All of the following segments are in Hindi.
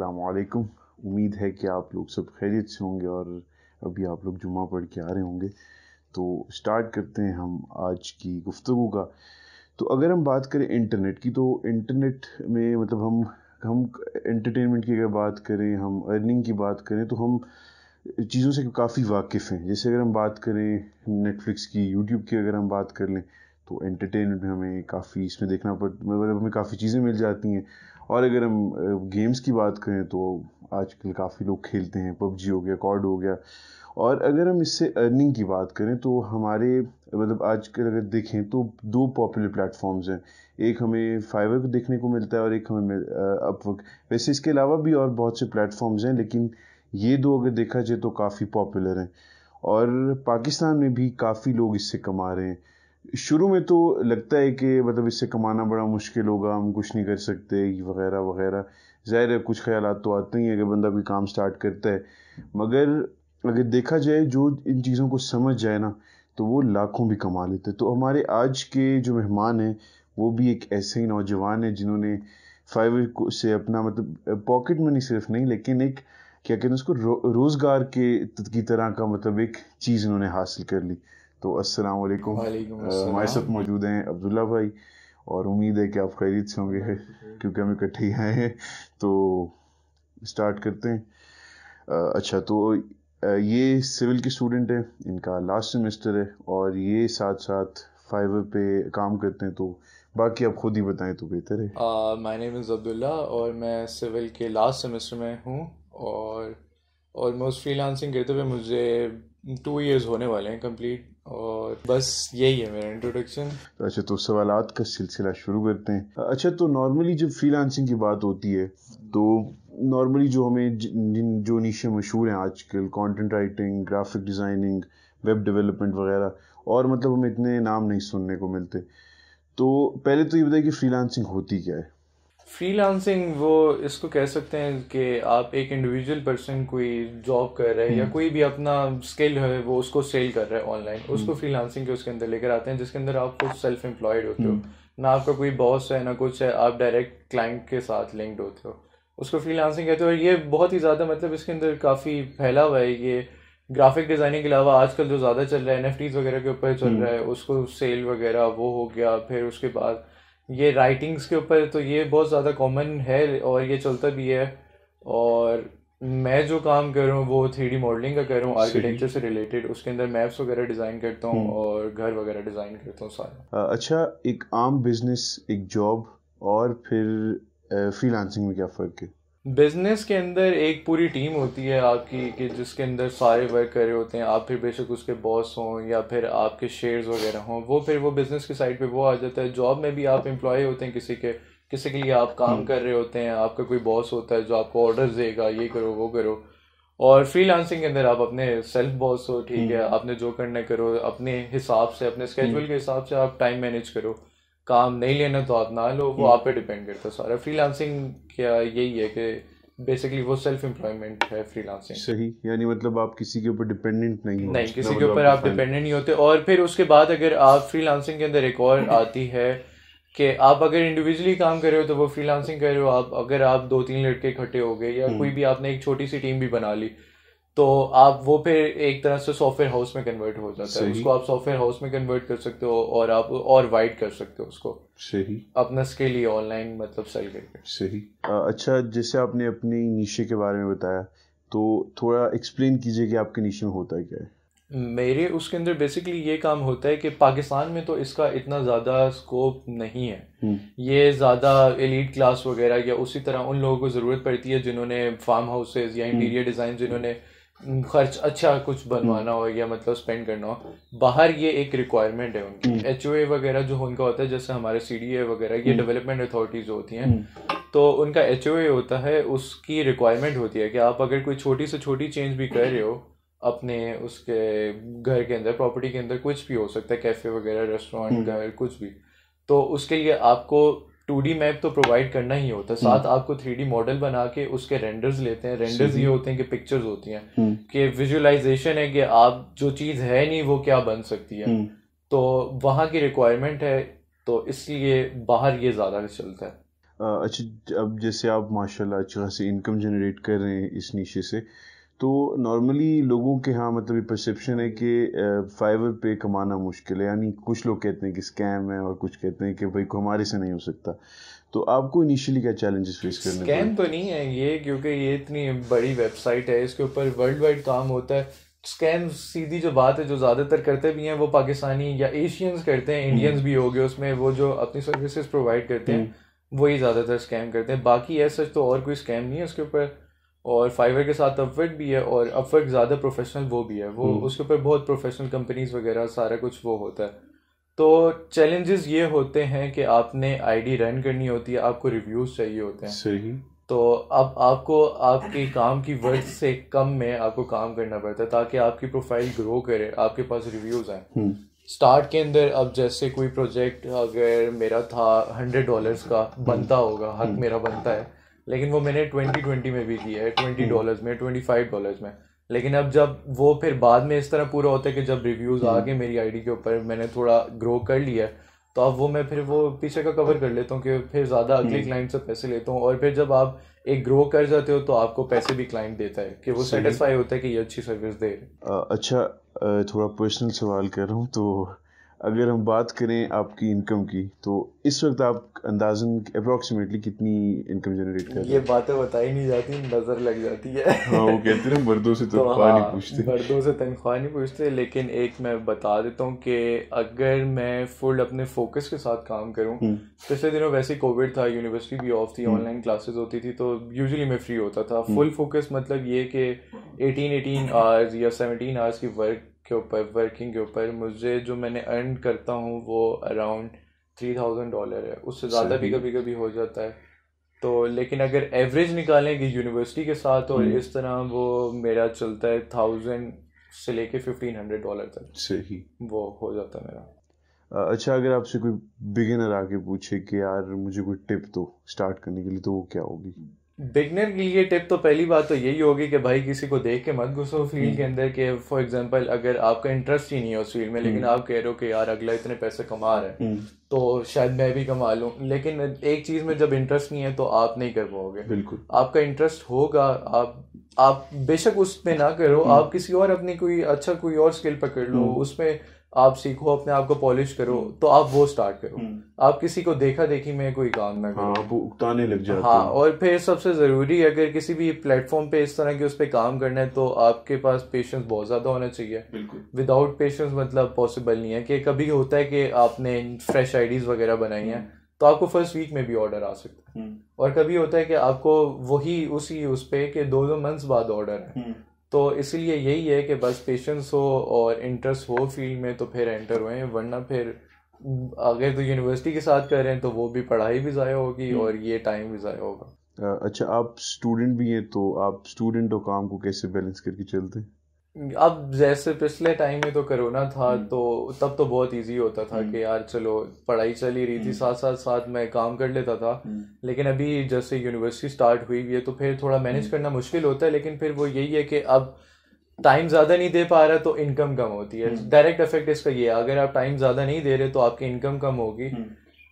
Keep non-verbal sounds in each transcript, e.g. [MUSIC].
असलकम उम्मीद है कि आप लोग सब खैरियत से होंगे और अभी आप लोग जुमा पढ़ के आ रहे होंगे तो स्टार्ट करते हैं हम आज की गुफ्तु का तो अगर हम बात करें इंटरनेट की तो इंटरनेट में मतलब हम हम एंटरटेनमेंट की अगर बात करें हम अर्निंग की बात करें तो हम चीज़ों से काफ़ी वाकिफ़ हैं जैसे अगर हम बात करें नेटफ्लिक्स की यूट्यूब की अगर हम बात कर लें तो एंटरटेनमेंट में हमें काफ़ी इसमें देखना पड़ मतलब हमें काफ़ी चीज़ें मिल जाती हैं और अगर हम गेम्स की बात करें तो आजकल काफ़ी लोग खेलते हैं पबजी हो गया कॉड हो गया और अगर हम इससे अर्निंग की बात करें तो हमारे मतलब आजकल अगर देखें तो दो पॉपुलर प्लेटफॉर्म्स हैं एक हमें फाइवर को देखने को मिलता है और एक हमें अपवर्क वैसे इसके अलावा भी और बहुत से प्लेटफॉर्म्स हैं लेकिन ये दो अगर देखा जाए तो काफ़ी पॉपुलर हैं और पाकिस्तान में भी काफ़ी लोग इससे कमा रहे हैं शुरू में तो लगता है कि मतलब इससे कमाना बड़ा मुश्किल होगा हम कुछ नहीं कर सकते वगैरह वगैरह ज़ाहिर है कुछ ख्याल तो आते ही हैं अगर बंदा कोई काम स्टार्ट करता है मगर अगर देखा जाए जो इन चीज़ों को समझ जाए ना तो वो लाखों भी कमा लेते तो हमारे आज के जो मेहमान हैं वो भी एक ऐसे ही नौजवान हैं जिन्होंने फाइव से अपना मतलब पॉकेट मनी सिर्फ नहीं लेकिन एक क्या कहते हैं उसको रो, रोज़गार के की तरह का मतलब एक चीज़ इन्होंने हासिल कर ली तो अस्सलाम वालेकुम हमारे साथ मौजूद हैं अब्दुल्ला भाई और उम्मीद है कि आप खैरियत से होंगे क्योंकि हम इकट्ठे ही आए हैं तो स्टार्ट करते हैं अच्छा तो ये सिविल के स्टूडेंट हैं इनका लास्ट सेमेस्टर है और ये साथ साथ फाइवर पे काम करते हैं तो बाकी आप खुद ही बताएं तो बेहतर है माय नेम इज़ अब्दुल्ला और मैं सिविल के लास्ट सेमेस्टर में हूँ और ऑलमोस्ट फ्रीलांसिंग करते हुए मुझे टू इयर्स होने वाले हैं कंप्लीट और बस यही है मेरा इंट्रोडक्शन तो अच्छा तो सवालत का सिलसिला शुरू करते हैं अच्छा तो नॉर्मली जब फ्रीलांसिंग की बात होती है तो नॉर्मली जो हमें जिन जो नीचे मशहूर हैं आजकल content writing graphic designing web development वगैरह और मतलब हमें इतने नाम नहीं सुनने को मिलते तो पहले तो ये बताइए कि फ्रीलांसिंग होती क्या है फ्रीलांसिंग वो इसको कह सकते हैं कि आप एक इंडिविजुअल पर्सन कोई जॉब कर रहे हैं या हम्म। कोई भी अपना स्किल है वो उसको सेल कर रहा है ऑनलाइन उसको फ्रीलांसिंग के उसके अंदर लेकर आते हैं जिसके अंदर आप खुद सेल्फ एम्प्लॉयड होते हो हम्म। ना आपका कोई बॉस है ना कुछ है आप डायरेक्ट क्लाइंट के साथ लिंक्ड होते हो उसको फ्रीलांसिंग कहते हो और ये बहुत ही ज़्यादा मतलब इसके अंदर काफ़ी फैला हुआ है ये ग्राफिक डिज़ाइनिंग के अलावा आजकल जो ज़्यादा चल रहा है एन वगैरह के ऊपर चल हम्म। रहा है उसको सेल वगैरह वो हो गया फिर उसके बाद ये राइटिंग्स के ऊपर तो ये बहुत ज़्यादा कॉमन है और ये चलता भी है और मैं जो काम कर रहा हूँ वो थ्री डी मॉडलिंग का कर रहा हूँ आर्किटेक्चर से रिलेटेड उसके अंदर मैप्स वगैरह डिज़ाइन करता हूँ हम्म। और घर वगैरह डिज़ाइन करता हूँ सारा अच्छा एक आम बिजनेस एक जॉब और फिर फ्रीलांसिंग में क्या फ़र्क है बिजनेस के अंदर एक पूरी टीम होती है आपकी कि जिसके अंदर सारे वर्क कर रहे होते हैं आप फिर बेशक उसके बॉस हों या फिर आपके शेयर्स वगैरह हों वो फिर वो बिजनेस की साइड पे वो आ जाता है जॉब में भी आप एम्प्लॉय होते हैं किसी के किसी के लिए आप काम हम्म। कर रहे होते हैं आपका कोई बॉस होता है जो आपको ऑर्डर देगा ये करो वो करो और फ्री के अंदर आप अपने सेल्फ बॉस हो ठीक है हम्म। आपने जो करना करो अपने हिसाब से अपने स्केजुअल हम्म। के हिसाब से आप टाइम मैनेज करो काम नहीं लेना तो आप ना लो वो हम्म। आप पे डिपेंड करता है सारा फ्रीलांसिंग क्या यही है कि बेसिकली वो सेल्फ एम्प्लॉयमेंट है फ्रीलांसिंग सही यानी मतलब आप किसी के ऊपर डिपेंडेंट नहीं हो नहीं किसी के मतलब ऊपर आप डिपेंडेंट नहीं होते और फिर उसके बाद अगर आप फ्रीलांसिंग के अंदर एक और आती है कि आप अगर इंडिविजुअली काम कर रहे हो तो वो फ्रीलांसिंग कर रहे हो आप अगर आप दो तीन लड़के इकट्ठे हो गए या हम्म। कोई भी आपने एक छोटी सी टीम भी बना ली तो आप वो फिर एक तरह से सॉफ्टवेयर हाउस में कन्वर्ट हो जाता है उसको आप सॉफ्टवेयर हाउस में कन्वर्ट कर सकते हो और आप और वाइड कर सकते हो उसको सही अपना स्किल ही ऑनलाइन मतलब सेल करके सही अच्छा जैसे आपने अपने नीचे के बारे में बताया तो थोड़ा एक्सप्लेन कीजिए कि आपके नीचे में होता है क्या है मेरे उसके अंदर बेसिकली ये काम होता है कि पाकिस्तान में तो इसका इतना ज़्यादा स्कोप नहीं है हम्म। ये ज़्यादा एलिट क्लास वगैरह या उसी तरह उन लोगों को ज़रूरत पड़ती है जिन्होंने फार्म हाउसेज या इंटीरियर हम्म। डिज़ाइन जिन्होंने खर्च अच्छा कुछ बनवाना हो या मतलब स्पेंड करना हो बाहर ये एक रिक्वायरमेंट है उनकी एच हम्म। वगैरह जो उनका होता है जैसे हमारे सी वगैरह ये डेवलपमेंट हम्म। अथॉरिटीज होती हैं हम्म। तो उनका एच होता है उसकी रिक्वायरमेंट होती है कि आप अगर कोई छोटी से छोटी चेंज भी कर रहे हो अपने उसके घर के अंदर प्रॉपर्टी के अंदर कुछ भी हो सकता है कैफ़े वगैरह रेस्टोरेंट घर कुछ भी तो उसके लिए आपको टू डी मैप तो प्रोवाइड करना ही होता है हम्म। साथ आपको थ्री डी मॉडल बना के उसके रेंडर्स लेते हैं रेंडर्स ये होते हैं कि पिक्चर्स होती हैं हम्म। कि विजुअलाइजेशन है कि आप जो चीज़ है नहीं वो क्या बन सकती है हम्म। तो वहां की रिक्वायरमेंट है तो इसलिए बाहर ये ज़्यादा चलता है अच्छा अब जैसे आप माशाल्लाह अच्छी खासी इनकम जनरेट कर रहे हैं इस नीचे से तो नॉर्मली लोगों के यहाँ मतलब ये परसेप्शन है कि फाइवर पे कमाना मुश्किल है यानी कुछ लोग कहते हैं कि स्कैम है और कुछ कहते हैं कि भाई हमारे से नहीं हो सकता तो आपको इनिशियली क्या चैलेंजेस फेस करने स्कैम तो नहीं है ये क्योंकि ये इतनी बड़ी वेबसाइट है इसके ऊपर वर्ल्ड वाइड काम होता है स्कैम सीधी जो बात है जो ज़्यादातर करते भी हैं वो पाकिस्तानी या एशियंस करते हैं इंडियंस हम्म। भी हो गए उसमें वो जो अपनी सर्विसेज प्रोवाइड करते हैं हम्म। वही ज़्यादातर स्कैम करते हैं बाकी ऐसा तो और कोई स्कैम नहीं है उसके ऊपर और फाइवर के साथ अपवर्क भी है और अपवर्क ज़्यादा प्रोफेशनल वो भी है वो हम्म। उसके ऊपर बहुत प्रोफेशनल कंपनीज वगैरह सारा कुछ वो होता है तो चैलेंजेस ये होते हैं कि आपने आईडी रन करनी होती है आपको रिव्यूज़ चाहिए होते हैं सही तो अब आपको आपके काम की वर्थ से कम में आपको काम करना पड़ता है ताकि आपकी प्रोफाइल ग्रो करे आपके पास रिव्यूज़ आए स्टार्ट हम्म। के अंदर अब जैसे कोई प्रोजेक्ट अगर मेरा था हंड्रेड डॉलर्स का बनता होगा हक हम्म। मेरा बनता है लेकिन वो मैंने ट्वेंटी ट्वेंटी में भी की है ट्वेंटी हम्म। डॉलर्स में ट्वेंटी फाइव डॉलर्स में लेकिन अब जब वो फिर बाद में इस तरह पूरा होता है कि जब रिव्यूज़ आ हम्म। गए मेरी आईडी के ऊपर मैंने थोड़ा ग्रो कर लिया तो अब वो मैं फिर वो पीछे का कवर कर लेता हूँ कि फिर ज़्यादा अगले क्लाइंट हम्म। से पैसे लेता हूँ और फिर जब आप एक ग्रो कर जाते हो तो आपको पैसे भी क्लाइंट देता है कि वो सेटिस्फाई होता है कि ये अच्छी सर्विस दे रहे अच्छा थोड़ा पर्सनल सवाल कर रहा हूँ तो अगर हम बात करें आपकी इनकम की तो इस वक्त आप अंदाजन अप्रोक्सीमेटली कितनी इनकम जनरेट कर ये बातें बताई नहीं जाती नज़र लग जाती है हाँ वो कहते हैं मर्दों से [LAUGHS] तो तनख्वाह तो हाँ, नहीं पूछते मर्दों से तनख्वाह नहीं पूछते लेकिन एक मैं बता देता हूँ कि अगर मैं फुल अपने फोकस के साथ काम करूँ हम्म। पिछले दिनों वैसे कोविड था यूनिवर्सिटी भी ऑफ थी ऑनलाइन हम्म। क्लासेज होती थी तो यूजली मैं फ्री होता था फुल हम्म। फोकस मतलब ये कि एटीन एटीन आवर्स या सेवनटीन आवर्स की वर्क के ऊपर वर्किंग के ऊपर मुझे जो मैंने अर्न करता हूँ वो अराउंड थ्री थाउजेंड डॉलर है उससे ज़्यादा भी कभी कभी हो जाता है तो लेकिन अगर एवरेज निकालें कि यूनिवर्सिटी के साथ और हम्म। इस तरह वो मेरा चलता है थाउजेंड से लेके फिफ्टीन हंड्रेड डॉलर तक सही वो हो जाता है मेरा अच्छा अगर आपसे कोई बिगिनर आके पूछे कि यार मुझे कोई टिप दो स्टार्ट करने के लिए तो वो क्या होगी बिगनर के लिए टिप तो पहली बात तो यही होगी कि भाई किसी को देख के मत घुसो फील्ड हम्म। के अंदर के फॉर एग्जांपल अगर आपका इंटरेस्ट ही नहीं है उस फील्ड में लेकिन हम्म। आप कह रहे हो कि यार अगला इतने पैसे कमा रहा है हम्म। तो शायद मैं भी कमा लूँ लेकिन एक चीज़ में जब इंटरेस्ट नहीं है तो आप नहीं कर पाओगे बिल्कुल आपका इंटरेस्ट होगा आप आप बेशक उस पर ना करो आप किसी और अपनी कोई अच्छा कोई और स्किल पकड़ लो उसमें आप सीखो अपने आप को पॉलिश करो हम्म। तो आप वो स्टार्ट करो हम्म। आप किसी को देखा देखी में कोई काम ना करो आप हाँ, उगताने लग जाते हाँ और फिर सबसे जरूरी अगर किसी भी प्लेटफॉर्म पे इस तरह के उस पर काम करना है तो आपके पास पेशेंस बहुत ज्यादा होना चाहिए विदाउट पेशेंस मतलब पॉसिबल नहीं है कि कभी होता है कि आपने फ्रेश आइडियाज वगैरह बनाई हैं हम्म। तो आपको फर्स्ट वीक में भी ऑर्डर आ सकता है और कभी होता है कि आपको वही उसी उस पर दो दो मंथ्स बाद ऑर्डर है तो इसीलिए यही है कि बस पेशेंस हो और इंटरेस्ट हो फील्ड में तो फिर एंटर हुए वरना फिर अगर तो यूनिवर्सिटी के साथ कर रहे हैं तो वो भी पढ़ाई भी ज़ाया होगी हम्म। और ये टाइम भी ज़ाया होगा अच्छा आप स्टूडेंट भी हैं तो आप स्टूडेंट और काम को कैसे बैलेंस करके चलते हैं अब जैसे पिछले टाइम में तो कोरोना था हम्म। तो तब तो बहुत इजी होता था हम्म। कि यार चलो पढ़ाई चली रही थी साथ साथ साथ मैं काम कर लेता था हम्म। लेकिन अभी जैसे यूनिवर्सिटी स्टार्ट हुई है तो फिर थोड़ा मैनेज करना मुश्किल होता है लेकिन फिर वो यही है कि अब टाइम ज़्यादा नहीं दे पा रहा तो इनकम कम होती है डायरेक्ट इफेक्ट इसका ये अगर आप टाइम ज़्यादा नहीं दे रहे तो आपकी इनकम कम होगी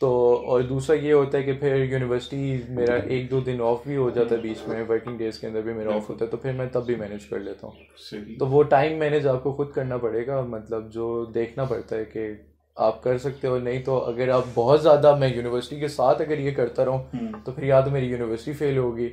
तो और दूसरा ये होता है कि फिर यूनिवर्सिटी मेरा एक दो दिन ऑफ भी हो जाता है hmm. बीच में वर्किंग डेज के अंदर भी मेरा ऑफ होता है तो फिर मैं तब भी मैनेज कर लेता हूँ तो वो टाइम मैनेज आपको खुद करना पड़ेगा मतलब जो देखना पड़ता है कि आप कर सकते हो नहीं तो अगर आप बहुत ज़्यादा मैं यूनिवर्सिटी के साथ अगर ये करता रहूँ hmm. तो फिर या तो मेरी यूनिवर्सिटी फेल होगी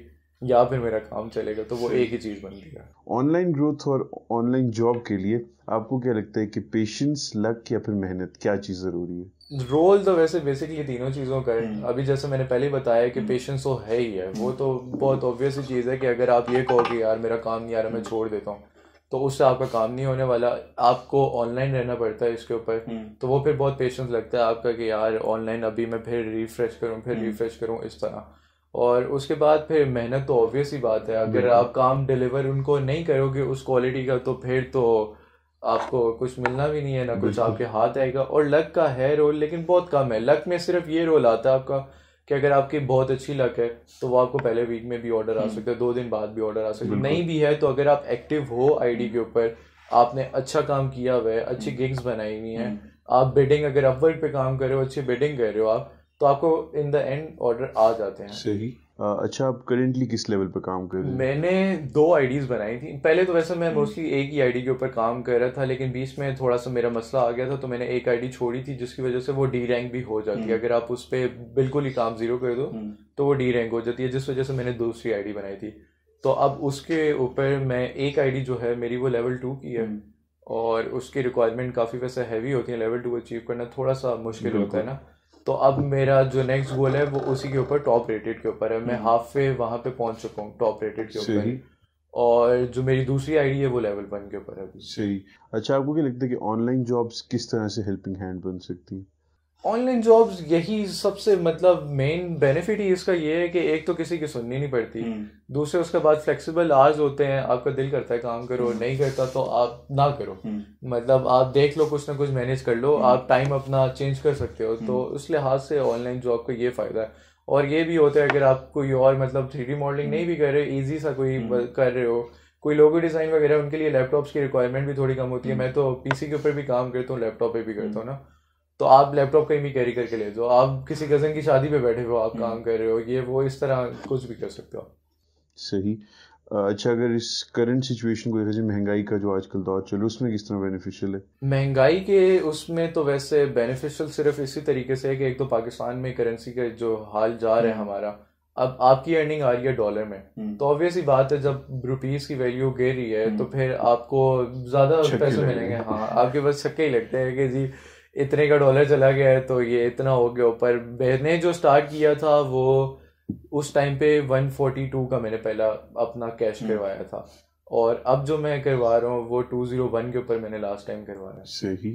या फिर मेरा काम चलेगा तो वो एक ही चीज़ बन गया ऑनलाइन ग्रोथ और ऑनलाइन जॉब के लिए आपको क्या लगता है कि पेशेंस लक या फिर मेहनत क्या चीज़ ज़रूरी है रोल तो वैसे बेसिकली तीनों चीज़ों का है हम्म। अभी जैसे मैंने पहले बताया कि पेशेंस हम्म। तो है ही है वो हम्म। तो बहुत ऑब्वियस चीज़ है कि अगर आप ये कहो कि यार मेरा काम नहीं आ रहा मैं छोड़ देता हूँ तो उससे आपका काम नहीं होने वाला आपको ऑनलाइन रहना पड़ता है इसके ऊपर तो वो फिर बहुत पेशेंस लगता है आपका कि यार ऑनलाइन अभी मैं फिर रिफ्रेश करूँ फिर रिफ्रेश करूँ इस तरह और उसके बाद फिर मेहनत तो ऑब्वियस ही बात है अगर आप काम डिलीवर उनको नहीं करोगे उस क्वालिटी का तो फिर तो आपको कुछ मिलना भी नहीं है ना कुछ आपके हाथ आएगा और लक का है रोल लेकिन बहुत कम है लक में सिर्फ ये रोल आता है आपका कि अगर आपकी बहुत अच्छी लक है तो वो आपको पहले वीक में भी ऑर्डर आ हम्म। सकता है दो दिन बाद भी ऑर्डर आ सकता है नहीं भी है तो अगर आप एक्टिव हो आई के ऊपर आपने अच्छा काम किया हुआ है अच्छी गिग्स हम्म। बनाई हुई हैं हम्म। आप बिडिंग अगर अपवर्क पे काम कर रहे हो अच्छी बिडिंग कर रहे हो आप तो आपको इन द एंड ऑर्डर आ जाते हैं सही अच्छा आप करेंटली किस लेवल पर काम कर रहे हैं मैंने दो आईडीज बनाई थी पहले तो वैसे मैं मोस्टली एक ही आईडी के ऊपर काम कर रहा था लेकिन बीच में थोड़ा सा मेरा मसला आ गया था तो मैंने एक आईडी छोड़ी थी जिसकी वजह से वो डी रैंक भी हो जाती है हम्म। अगर आप उस पर बिल्कुल ही काम जीरो कर दो हम्म। तो वो डी रैंक हो जाती है जिस वजह से मैंने दूसरी आईडी बनाई थी तो अब उसके ऊपर मैं एक आईडी जो है मेरी वो लेवल टू की है हम्म। और उसकी रिक्वायरमेंट काफ़ी वैसे हैवी होती है लेवल टू अचीव करना थोड़ा सा मुश्किल होता है ना तो अब मेरा जो नेक्स्ट गोल है वो उसी के ऊपर टॉप रेटेड के ऊपर है मैं हाफ हम्म। वे वहाँ पे पहुँच चुका हूँ टॉप रेटेड के ऊपर और जो मेरी दूसरी आईडी है वो लेवल वन के ऊपर है अभी सही अच्छा आपको क्या लगता है कि ऑनलाइन जॉब्स किस तरह से हेल्पिंग हैंड बन सकती हैं ऑनलाइन जॉब्स यही सबसे मतलब मेन बेनिफिट ही इसका ये है कि एक तो किसी की सुननी नहीं पड़ती हम्म। दूसरे उसके बाद फ्लेक्सिबल आज होते हैं आपका दिल करता है काम करो हम्म। नहीं करता तो आप ना करो हम्म। मतलब आप देख लो कुछ ना कुछ मैनेज कर लो आप टाइम अपना चेंज कर सकते हो तो उस लिहाज से ऑनलाइन जॉब का ये फ़ायदा है और ये भी होता है अगर आप कोई और मतलब थ्री मॉडलिंग नहीं भी कर रहे ईजी सा कोई कर रहे हो कोई लोगो डिज़ाइन वगैरह उनके लिए लैपटॉप्स की रिक्वायरमेंट भी थोड़ी कम होती है मैं तो पीसी के ऊपर भी काम करता हूँ लैपटॉप पे भी करता हूँ ना तो आप लैपटॉप कहीं भी कैरी करके ले जाओ आप किसी कज़न की शादी पे बैठे हो आप हम्म। काम कर रहे हो ये वो इस तरह कुछ भी कर सकते हो सही अच्छा अगर इस करंट सिचुएशन को देखा जाए महंगाई का जो आजकल दौर चलो उसमें किस तरह बेनिफिशियल है महंगाई के उसमें तो वैसे बेनिफिशियल सिर्फ इसी तरीके से है कि एक तो पाकिस्तान में करेंसी का जो हाल जा रहा है हम्म। हमारा अब आपकी अर्निंग आ रही है डॉलर में हम्म। तो ऑब्वियस ही बात है जब रुपीज की वैल्यू गिर रही है तो फिर आपको ज्यादा पैसे मिलेंगे हाँ आपके पास छक्के ही लगते हैं कि जी इतने का डॉलर चला गया है तो ये इतना हो गया ऊपर मैंने जो स्टार्ट किया था वो उस टाइम पे 142 का मैंने पहला अपना कैश हम्म। करवाया था और अब जो मैं करवा रहा हूँ वो 201 के ऊपर मैंने लास्ट टाइम करवाया सही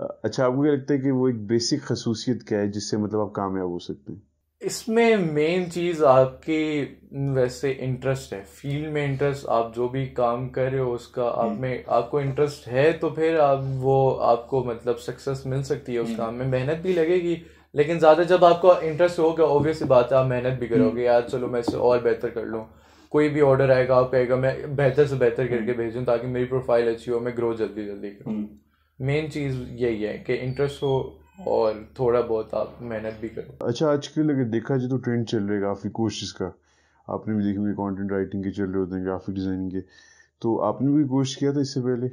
अच्छा आपको क्या लगता है कि वो एक बेसिक खसूसियत क्या है जिससे मतलब आप कामयाब हो सकते हैं इसमें मेन चीज़ आपकी वैसे इंटरेस्ट है फील्ड में इंटरेस्ट आप जो भी काम कर रहे हो उसका हम्म। आप में आपको इंटरेस्ट है तो फिर आप वो आपको मतलब सक्सेस मिल सकती है उस हम्म। काम में मेहनत भी लगेगी लेकिन ज़्यादा जब आपको इंटरेस्ट होगा ऑब्वियस बात है आप मेहनत भी हम्म। करोगे यार चलो मैं इसे और बेहतर कर लूँ कोई भी ऑर्डर आएगा आप कहेगा मैं बेहतर से बेहतर करके भेजूँ ताकि मेरी प्रोफाइल अच्छी हो मैं ग्रो जल्दी जल्दी करूँ मेन चीज़ यही है कि इंटरेस्ट हो और थोड़ा बहुत आप मेहनत भी करो अच्छा आजकल अगर देखा जाए तो ट्रेंड चल रहा है काफ़ी कोशिश का आपने भी देखी कॉन्टेंट कंटेंट राइटिंग के चल रहे होते हैं ग्राफिक डिज़ाइनिंग के तो आपने भी कोशिश किया था इससे पहले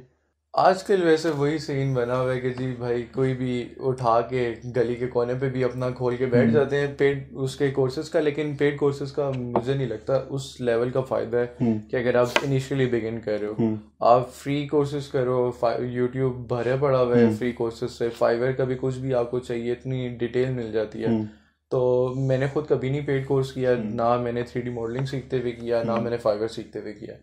आजकल वैसे वही सीन बना हुआ है कि जी भाई कोई भी उठा के गली के कोने पे भी अपना खोल के बैठ हम्म। जाते हैं पेड उसके कोर्सेज का लेकिन पेड कोर्सेज का मुझे नहीं लगता उस लेवल का फ़ायदा है हम्म। कि अगर आप इनिशियली बिगिन कर रहे हो हम्म। आप फ्री कोर्सेज करो यूट्यूब भरे पड़ा हुआ है फ्री कोर्सेज से फाइवर का भी कुछ भी आपको चाहिए इतनी डिटेल मिल जाती है तो मैंने खुद कभी नहीं पेड कोर्स किया ना मैंने थ्री मॉडलिंग सीखते हुए किया ना मैंने फाइवर सीखते हुए किया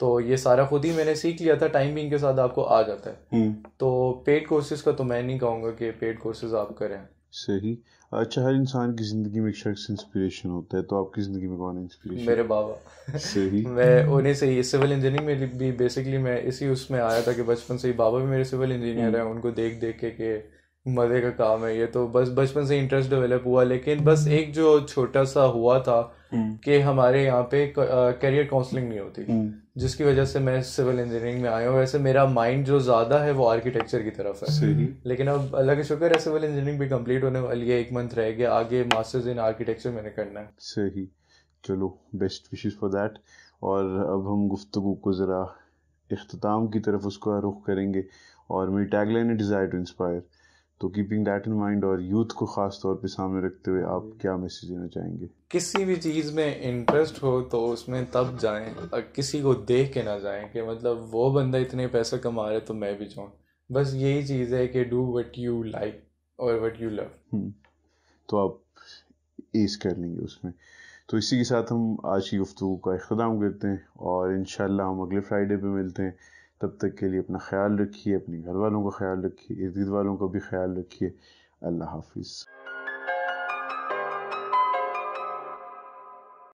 तो ये सारा खुद ही मैंने सीख लिया था टाइमिंग के साथ आपको आ जाता है हम्म। तो पेड कोर्सेज का तो मैं नहीं कहूँगा कि पेड कोर्सेज आप करें सही अच्छा हर इंसान की ज़िंदगी में एक शख्स इंस्पिरेशन होता है तो आपकी ज़िंदगी में कौन इंस्पिरेशन मेरे बाबा सही [LAUGHS] मैं उन्हें से ही सिविल इंजीनियरिंग में भी बेसिकली मैं इसी उसमें आया था कि बचपन से ही बाबा भी मेरे सिविल इंजीनियर हैं हम्म। उनको देख देख के मज़े का काम है ये तो बस बचपन से इंटरेस्ट डेवलप हुआ लेकिन बस एक जो छोटा सा हुआ था हम्म। कि हमारे यहाँ पे करियर काउंसलिंग नहीं होती जिसकी वजह से मैं सिविल इंजीनियरिंग में आया हूँ वैसे मेरा माइंड जो ज़्यादा है वो आर्किटेक्चर की तरफ है लेकिन अब अल्लाह का शुक्र है सिविल इंजीनियरिंग भी कंप्लीट होने वाली है एक मंथ रह गया आगे मास्टर्स इन आर्किटेक्चर मैंने करना है सही चलो बेस्ट विशेष फॉर देट और अब हम गुफ्तु को ज़रा अख्ताम की तरफ उसका रुख करेंगे और मेरी टैगलाइन है डिज़ायर टू इंस्पायर तो कीपिंग दैट इन माइंड और यूथ को खास तौर पे सामने रखते हुए आप क्या मैसेज देना चाहेंगे किसी भी चीज़ में इंटरेस्ट हो तो उसमें तब जाएं किसी को देख के ना जाएं कि मतलब वो बंदा इतने पैसे कमा रहे तो मैं भी जाऊँ बस यही चीज़ है कि डू वट यू लाइक और वट यू लव तो आप एस कर लेंगे उसमें तो इसी के साथ हम आज की गुफ्तु का अख्ताम करते हैं और इन हम अगले फ्राइडे पे मिलते हैं तब तक के लिए अपना ख्याल रखिए अपने घर वालों का ख्याल रखिए इर्द गिर्द वालों का भी ख्याल रखिए अल्लाह हाफिज़